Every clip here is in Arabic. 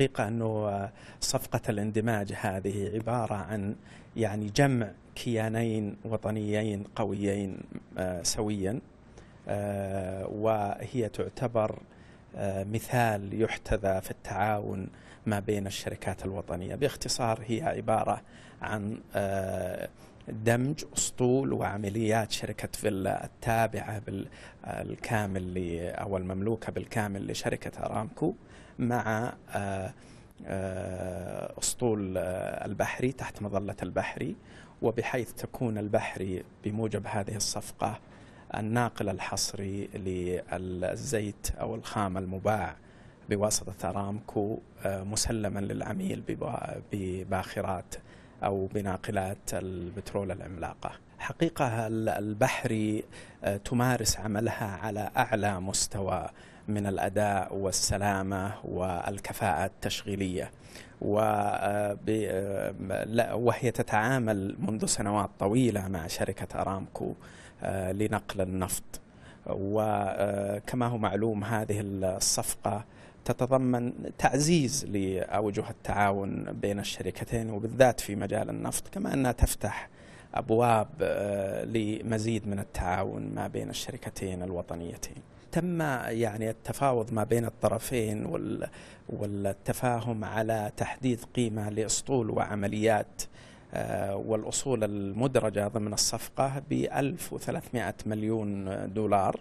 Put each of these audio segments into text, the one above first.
الحقيقة أنه صفقة الاندماج هذه عبارة عن يعني جمع كيانين وطنيين قويين آه، سويا آه، وهي تعتبر مثال يحتذى في التعاون ما بين الشركات الوطنية باختصار هي عبارة عن آه، دمج اسطول وعمليات شركه فيلا التابعه بالكامل آه، او المملوكه بالكامل لشركه ارامكو مع آه، اسطول البحري تحت مظله البحري وبحيث تكون البحري بموجب هذه الصفقه الناقل الحصري للزيت أو الخام المباع بواسطة أرامكو آه، مسلما للعميل بباخرات أو بناقلات البترول العملاقة حقيقة البحري آه، تمارس عملها على أعلى مستوى من الاداء والسلامه والكفاءه التشغيليه آه، آه، وهي تتعامل منذ سنوات طويله مع شركه ارامكو آه، لنقل النفط وكما هو معلوم هذه الصفقه تتضمن تعزيز لاوجه التعاون بين الشركتين وبالذات في مجال النفط كما انها تفتح أبواب آه، لمزيد من التعاون ما بين الشركتين الوطنيتين تم يعني التفاوض ما بين الطرفين والتفاهم على تحديد قيمة لأسطول وعمليات آه، والأصول المدرجة ضمن الصفقة ب 1300 مليون دولار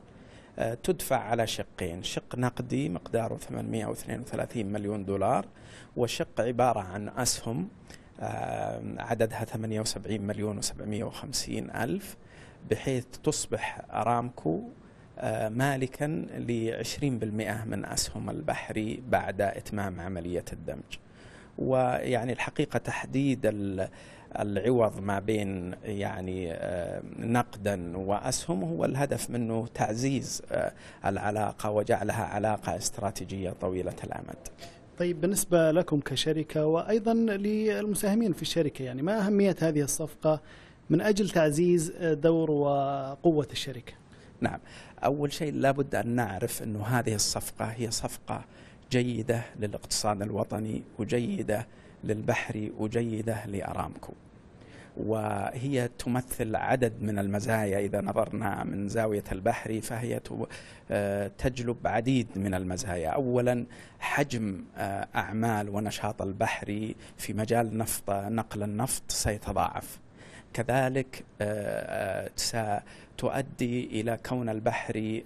آه، تدفع على شقين شق نقدي مقداره 832 مليون دولار وشق عبارة عن أسهم عددها 78 مليون و750 ألف بحيث تصبح أرامكو آه، مالكا ل 20% من أسهم البحري بعد إتمام عملية الدمج ويعني الحقيقة تحديد العوض ما بين يعني نقدا واسهم هو الهدف منه تعزيز آه، العلاقه وجعلها علاقه استراتيجيه طويله الامد. طيب بالنسبة لكم كشركة وأيضا للمساهمين في الشركة يعني ما أهمية هذه الصفقة من أجل تعزيز دور وقوة الشركة نعم أول شيء لابد أن نعرف أن هذه الصفقة هي صفقة جيدة للاقتصاد الوطني وجيدة للبحري وجيدة لأرامكو وهي تمثل عدد من المزايا إذا نظرنا من زاوية البحر فهي آه، تجلب عديد من المزايا أولا حجم آه، أعمال ونشاط البحري في مجال نفط نقل النفط سيتضاعف كذلك آه، ستؤدي إلى كون البحر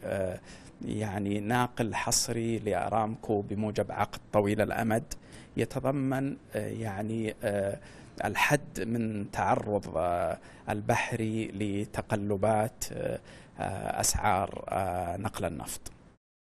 يعني ناقل حصري لأرامكو بموجب عقد طويل الأمد يتضمن يعني الحد من تعرض آه، البحري لتقلبات آه، آه، اسعار نقل النفط